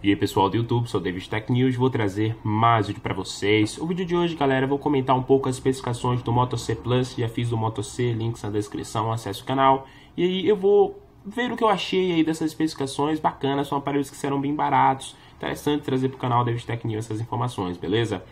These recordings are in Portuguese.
E aí pessoal do YouTube, sou David Tech News, vou trazer mais vídeo para vocês. O vídeo de hoje, galera, vou comentar um pouco as especificações do Moto C Plus, já fiz o Moto C, links na descrição, acesse o canal. E aí eu vou ver o que eu achei aí dessas especificações bacanas, são aparelhos que serão bem baratos. Interessante trazer para o canal David Tech News essas informações, beleza?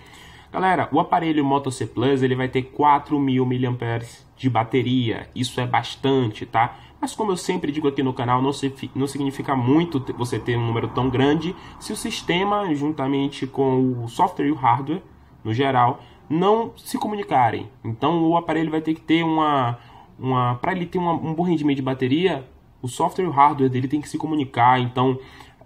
Galera, o aparelho Moto C Plus ele vai ter 4.000 mAh de bateria, isso é bastante, tá? Mas como eu sempre digo aqui no canal, não, se, não significa muito você ter um número tão grande se o sistema, juntamente com o software e o hardware, no geral, não se comunicarem. Então o aparelho vai ter que ter uma... uma para ele ter uma, um bom rendimento de bateria, o software e o hardware dele tem que se comunicar, então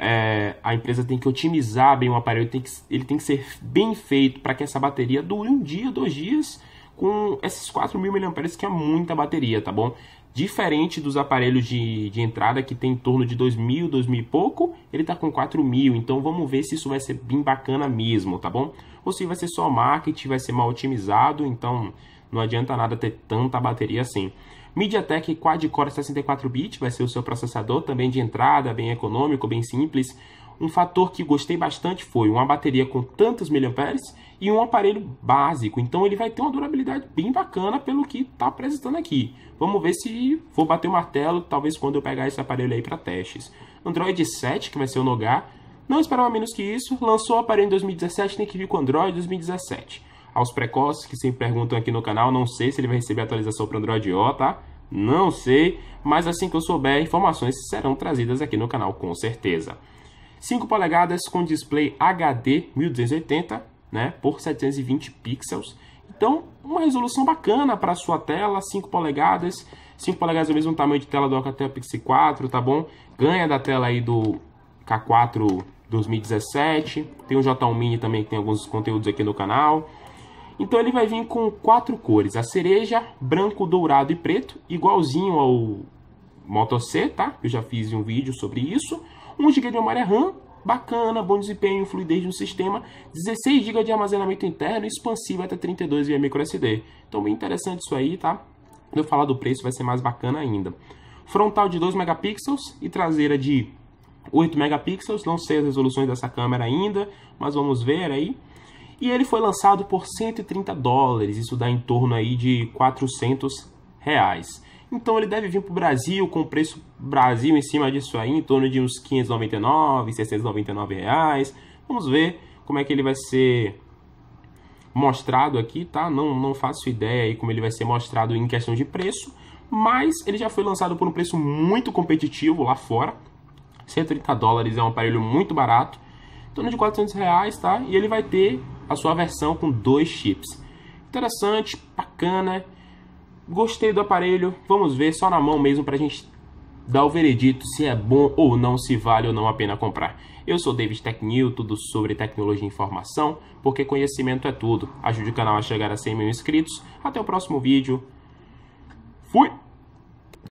é, a empresa tem que otimizar bem o aparelho, tem que, ele tem que ser bem feito para que essa bateria dure um dia, dois dias, com esses 4.000 mAh, que é muita bateria, tá bom? Diferente dos aparelhos de, de entrada que tem em torno de 2.000, 2.000 e pouco, ele tá com 4.000, então vamos ver se isso vai ser bem bacana mesmo, tá bom? Ou se vai ser só marketing, vai ser mal otimizado, então não adianta nada ter tanta bateria assim. MediaTek Quad-Core 64-bit vai ser o seu processador, também de entrada, bem econômico, bem simples. Um fator que gostei bastante foi uma bateria com tantos miliamperes e um aparelho básico. Então ele vai ter uma durabilidade bem bacana pelo que está apresentando aqui. Vamos ver se vou bater o martelo, talvez quando eu pegar esse aparelho aí para testes. Android 7, que vai ser o Nogar, não esperava menos que isso, lançou o aparelho em 2017, tem que vir com Android 2017 aos precoces que sempre perguntam aqui no canal. Não sei se ele vai receber atualização para Android O, tá? Não sei, mas assim que eu souber, informações serão trazidas aqui no canal com certeza. 5 polegadas com display HD 1280, né, por 720 pixels. Então, uma resolução bacana para a sua tela, 5 polegadas, 5 polegadas é o mesmo tamanho de tela do Alcatel Pixel 4, tá bom? Ganha da tela aí do K4 2017, tem o J1 Mini também que tem alguns conteúdos aqui no canal. Então ele vai vir com quatro cores: a cereja, branco, dourado e preto, igualzinho ao Moto C, tá? Eu já fiz um vídeo sobre isso. 1 GB de memória RAM, bacana, bom desempenho, fluidez no sistema, 16 GB de armazenamento interno, expansivo até 32 via microSD. Então bem interessante isso aí, tá? Quando eu falar do preço vai ser mais bacana ainda. Frontal de 2 megapixels e traseira de 8 megapixels, não sei as resoluções dessa câmera ainda, mas vamos ver aí. E ele foi lançado por 130 dólares, isso dá em torno aí de 400 reais. Então ele deve vir para o Brasil com preço Brasil em cima disso aí, em torno de uns 599, 699 reais. Vamos ver como é que ele vai ser mostrado aqui, tá? Não, não faço ideia aí como ele vai ser mostrado em questão de preço, mas ele já foi lançado por um preço muito competitivo lá fora. 130 dólares é um aparelho muito barato, em torno de 400 reais, tá? E ele vai ter a sua versão com dois chips. Interessante, bacana. Gostei do aparelho. Vamos ver só na mão mesmo para a gente dar o veredito se é bom ou não, se vale ou não a pena comprar. Eu sou David Tech tudo sobre tecnologia e informação, porque conhecimento é tudo. Ajude o canal a chegar a 100 mil inscritos. Até o próximo vídeo. Fui!